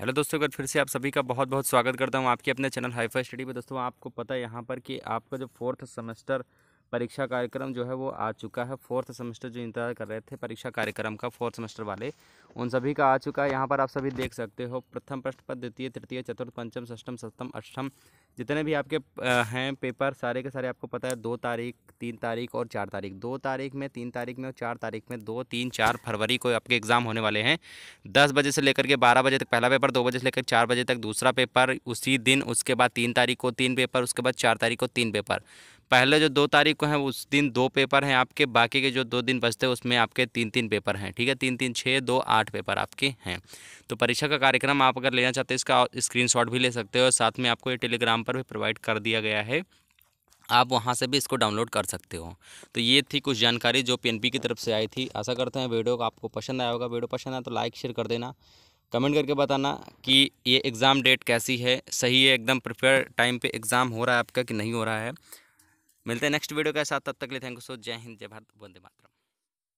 hello दोस्तों अगर फिर से आप सभी का बहुत बहुत स्वागत करता हूं आपके अपने चैनल हाईफाई स्टडी में दोस्तों आपको पता है यहाँ पर कि आपका जो फोर्थ सेमेस्टर परीक्षा कार्यक्रम जो है वो आ चुका है फोर्थ सेमेस्टर जो इंतजार कर रहे थे परीक्षा कार्यक्रम का फोर्थ सेमेस्टर वाले उन सभी का आ चुका है यहाँ पर आप सभी देख सकते हो प्रथम प्रश्न पद द्वितीय तृतीय चतुर्थ पंचम सष्टम सप्तम अष्टम जितने भी आपके हैं पेपर सारे के सारे आपको पता है दो तारीख तीन तारीख और चार तारीख दो तारीख में तीन तारीख में और चार तारीख में दो तीन चार फरवरी को आपके एग्ज़ाम होने वाले हैं दस बजे से लेकर के बारह बजे तक पहला पेपर दो बजे से लेकर चार बजे तक दूसरा पेपर उसी दिन उसके बाद तीन तारीख को तीन पेपर उसके बाद चार तारीख को तीन पेपर पहले जो दो तारीख को हैं उस दिन दो पेपर हैं आपके बाकी के जो दो दिन बचते हैं उसमें आपके तीन तीन पेपर हैं ठीक है तीन तीन छः दो आठ पेपर आपके हैं तो परीक्षा का कार्यक्रम आप अगर लेना चाहते हैं इसका स्क्रीनशॉट भी ले सकते हो और साथ में आपको ये टेलीग्राम पर भी प्रोवाइड कर दिया गया है आप वहाँ से भी इसको डाउनलोड कर सकते हो तो ये थी कुछ जानकारी जो पी की तरफ से आई थी आशा करते हैं वीडियो को आपको पसंद आया होगा वीडियो पसंद आया तो लाइक शेयर कर देना कमेंट करके बताना कि ये एग्ज़ाम डेट कैसी है सही है एकदम प्रिपेयर टाइम पे एग्ज़ाम हो रहा है आपका कि नहीं हो रहा है मिलते हैं नेक्स्ट वीडियो के साथ तब तक लिए थैंक यू सो जय हिंद जय भारत वंदे मातरम